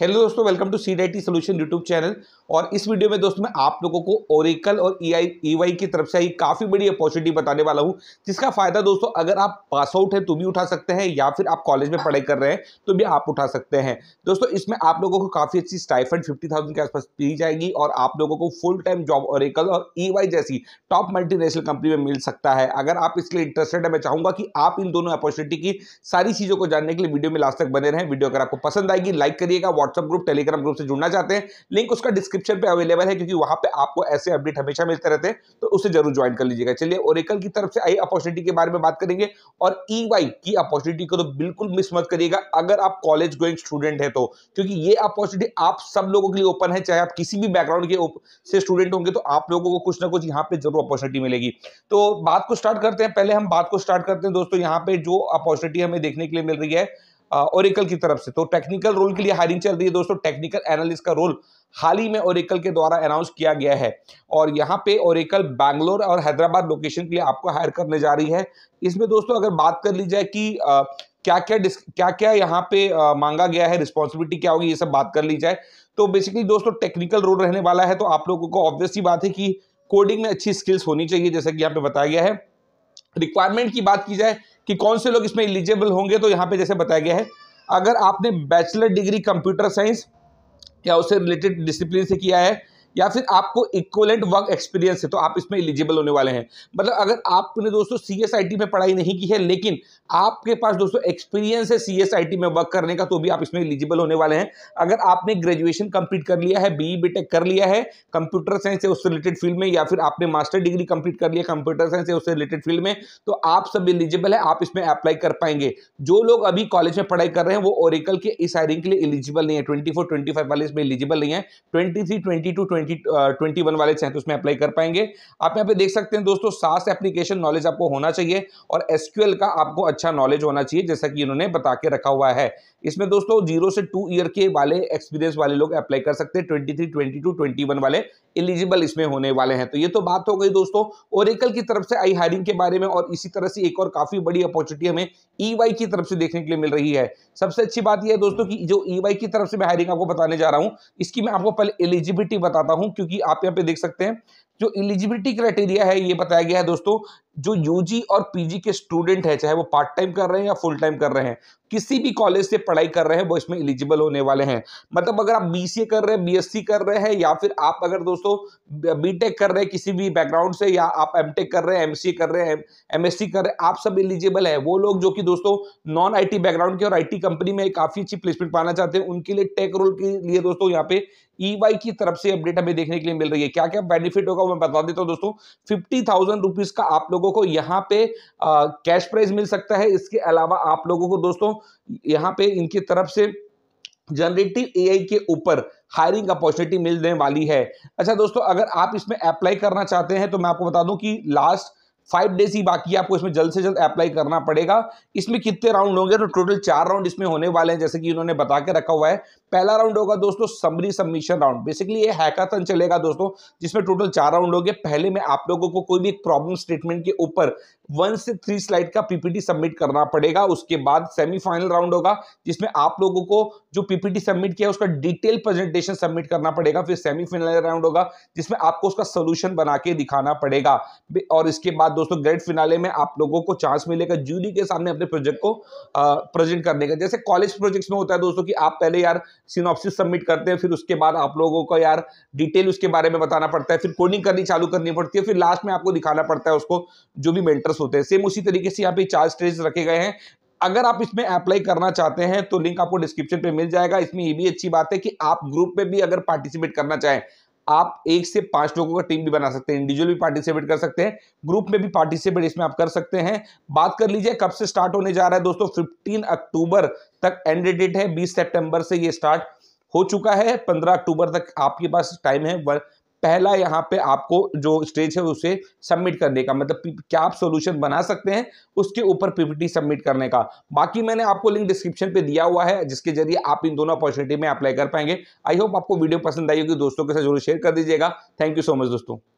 hello दोस्तों welcome to C D T solution YouTube channel और इस वीडियो में दोस्तों मैं आप लोगों को ओरिकल और ई e आई e की तरफ से आई काफ़ी बड़ी अपॉर्चुनिटी बताने वाला हूं जिसका फ़ायदा दोस्तों अगर आप पास आउट हैं तो भी उठा सकते हैं या फिर आप कॉलेज में पढ़ाई कर रहे हैं तो भी आप उठा सकते हैं दोस्तों इसमें आप लोगों को काफ़ी अच्छी स्टाइफंड फिफ्टी के आसपास दी जाएगी और आप लोगों को फुल टाइम जॉब ओरिकल और ई e जैसी टॉप मल्टी कंपनी में मिल सकता है अगर आप इसके लिए इंटरेस्टेड है मैं चाहूँगा कि आप इन दोनों अपॉर्चुनिटी की सारी चीज़ों को जानने के लिए वीडियो में लास्ट तक बने रहें वीडियो अगर आपको पसंद आएगी लाइक करिएगा व्हाट्सअप ग्रुप टेलीग्राम ग्रुप से जुड़ना चाहते हैं लिंक उसका डिस्क्रिप्शन पे अवेलेबल है क्योंकि वहां पे आपको ऐसे अपडेट हमेशा मिलते रहते हैं तो उसे जरूर ज्वाइन कर लीजिएगा चलिए ओरेकल की तरफ से आई अपॉर्चुनिटी के बारे में बात करेंगे और ई की अपॉर्चुनिटी को तो बिल्कुल मिस मत करिएगा अगर आप कॉलेज गोइंग स्टूडेंट है तो क्योंकि ये अपॉर्चुनिटी आप सब लोगों के लिए ओपन है चाहे आप किसी भी बैकग्राउंड के से स्टूडेंट होंगे तो आप लोगों को कुछ ना कुछ यहाँ पे जरूर अपॉर्चुनिटी मिलेगी तो बात को स्टार्ट करते हैं पहले हम बात को स्टार्ट करते हैं दोस्तों यहाँ पे जो अपॉर्चुनिटी हमें देखने के लिए मिल रही है ओरिकल की तरफ से तो टेक्निकल रोल के लिए हायरिंग चल रही है दोस्तों टेक्निकल एनालिस्ट का रोल हाल ही में ओरिकल के द्वारा अनाउंस किया गया है और यहाँ पे ओरिकल बैंगलोर और हैदराबाद लोकेशन के लिए आपको हायर करने जा रही है इसमें दोस्तों अगर बात कर ली जाए कि आ, क्या क्या क्या क्या यहाँ पे आ, मांगा गया है रिस्पॉन्सिबिलिटी क्या होगी ये सब बात कर ली जाए तो बेसिकली दोस्तों टेक्निकल रोल रहने वाला है तो आप लोगों को ऑब्वियसली बात है कि कोडिंग में अच्छी स्किल्स होनी चाहिए जैसा कि यहाँ पे बताया गया है रिक्वायरमेंट की बात की जाए कि कौन से लोग इसमें एलिजिबल होंगे तो यहाँ पे जैसे बताया गया है अगर आपने बैचलर डिग्री कंप्यूटर साइंस या उससे रिलेटेड डिसिप्लिन से किया है या फिर आपको इक्वलेंट वर्क एक्सपीरियंस है तो आप इसमें एलिजिबल होने वाले हैं मतलब अगर आपने दोस्तों सी में पढ़ाई नहीं की है लेकिन आपके पास दोस्तों एक्सपीरियंस है सी में वर्क करने का तो भी आप इसमें एलिजिबल होने वाले हैं अगर आपने ग्रेजुएशन कंप्लीट कर लिया है बी बी e कर लिया है कंप्यूटर साइंस से उससे रिलेटेड फील्ड में या फिर आपने मास्टर डिग्री कंप्लीट कर लिया कंप्यूटर साइंस से उससे रिलेटेड फील्ड में तो आप सब एलिजिबल है आप इसमें अप्लाई कर पाएंगे जो लोग अभी कॉलेज में पढ़ाई कर रहे हैं वो ओरिकल के इस हायरिंग के लिए एलिजिबल नहीं है ट्वेंटी फोर ट्वेंटी फाइव वाले इसमें एलिजिबल नहीं है twenty three twenty two twenty twenty one वाले चाहें तो उसमें अप्लाई कर पाएंगे आप यहाँ पे देख सकते हैं दोस्तों सास एप्लीकेशन नॉलेज आपको होना चाहिए और एसक्यूएल का आपको अच्छा नॉलेज होना चाहिए जैसा कि इन्होंने बता के रखा हुआ है इसमें दोस्तों जीरो से टू ईयर के वाले एक्सपीरियंस वाले लोग अप्लाई कर सकते हैं twenty three twenty two twenty one वाले एलिजिबल इसमें होने वाले हैं तो ये तो बात हो गई दोस्तों ओरिकल की तरफ से आई हायरिंग के बारे में और इसी तरह से एक और काफी बड़ी अपॉर्चुनिटी हमें ईवाई e की तरफ से देखने के लिए मिल रही है सबसे अच्छी बात यह है दोस्तों की जो ईवाई e की तरफ से मैं हायरिंग आपको बताने जा रहा हूँ इसकी मैं आपको पहले एलिजिबिलिटी बताता दिखाता हूं क्योंकि आप यहाँ पे देख सकते हैं जो एलिजिबिलिटी क्राइटेरिया है ये बताया गया है दोस्तों जो यूजी और पीजी के स्टूडेंट है चाहे वो पार्ट टाइम कर रहे हैं या फुल टाइम कर रहे हैं किसी भी कॉलेज से पढ़ाई कर रहे हैं वो इसमें एलिजिबल होने वाले हैं मतलब अगर आप बीसीए कर रहे हैं बीएससी कर रहे हैं या फिर आप अगर दोस्तों बीटेक कर रहे हैं किसी भी बैकग्राउंड से या आप एमटेक कर रहे हैं एमसीए कर रहे हैं एमएससी कर रहे हैं आप सब एलिजिबल है वो लोग जो कि दोस्तों नॉन आई बैकग्राउंड के और आई कंपनी में काफ़ी अच्छी प्लेसमेंट पाना चाहते हैं उनके लिए टेक रोल के लिए दोस्तों यहाँ पे ई e की तरफ से अपडेट हमें देखने के लिए मिल रही है क्या क्या बेनिफिट होगा आपको मैं बता देता हूँ दोस्तों फिफ्टी थाउजेंड रुपीज का आप लोगों को यहाँ पे कैश प्राइज मिल सकता है इसके अलावा आप लोगों को दोस्तों यहाँ पे इनकी तरफ से जनरेटिव एआई के ऊपर हायरिंग अपॉर्चुनिटी मिलने वाली है अच्छा दोस्तों अगर आप इसमें अप्लाई करना चाहते हैं तो मैं आपको बता दूं कि लास्ट फाइव डेज ही बाकी है आपको इसमें जल्द से जल्द अप्लाई करना पड़ेगा इसमें कितने राउंड होंगे तो टोटल चार राउंड इसमें होने वाले हैं जैसे कि इन्होंने बता के रखा हुआ है पहला राउंड होगा दोस्तों समरी सबमिशन राउंड बेसिकली ये हैकाथन चलेगा दोस्तों जिसमें टोटल चार राउंड होंगे पहले में आप लोगों को कोई भी एक प्रॉब्लम स्टेटमेंट के ऊपर वन से थ्री स्लाइड का पीपीटी सबमिट करना पड़ेगा उसके बाद सेमीफाइनल राउंड होगा जिसमें आप लोगों को जो पीपीटी सबमिट किया उसका डिटेल प्रेजेंटेशन सबमिट करना पड़ेगा फिर सेमीफाइनल राउंड होगा जिसमें आपको उसका सोल्यूशन बना के दिखाना पड़ेगा और इसके बाद दोस्तों ग्रेट फिनाले में आप लोगों को चांस मिलेगा जूरी के सामने अपने प्रोजेक्ट को प्रेजेंट करने का जैसे कॉलेज प्रोजेक्ट्स में होता है दोस्तों कि आप पहले यार सिनॉप्सिस सबमिट करते हैं फिर उसके बाद आप लोगों को यार डिटेल उसके बारे में बताना पड़ता है फिर कोडिंग करनी चालू करनी पड़ती है फिर लास्ट में आपको दिखाना पड़ता है उसको जो भी मेंटर्स होते हैं सेम उसी तरीके से यहाँ पे चार स्टेज रखे गए हैं अगर आप इसमें अप्लाई करना चाहते हैं तो लिंक आपको डिस्क्रिप्शन पे मिल जाएगा इसमें ये भी अच्छी बात है कि आप ग्रुप में भी अगर पार्टिसिपेट करना चाहें आप एक से पांच लोगों का टीम भी बना सकते हैं इंडिविजुअल भी पार्टिसिपेट कर सकते हैं ग्रुप में भी पार्टिसिपेट इसमें आप कर सकते हैं बात कर लीजिए कब से स्टार्ट होने जा रहा है दोस्तों फिफ्टीन अक्टूबर तक एंड डेट है बीस सेप्टेम्बर से ये स्टार्ट हो चुका है पंद्रह अक्टूबर तक आपके पास टाइम है पहला यहाँ पे आपको जो स्टेज है उसे सबमिट करने का मतलब क्या आप सॉल्यूशन बना सकते हैं उसके ऊपर पीपीटी सबमिट करने का बाकी मैंने आपको लिंक डिस्क्रिप्शन पे दिया हुआ है जिसके जरिए आप इन दोनों अपॉर्चुनिटी में अप्लाई कर पाएंगे आई होप आपको वीडियो पसंद आई होगी दोस्तों के साथ जरूर शेयर कर दीजिएगा थैंक यू सो मच दोस्तों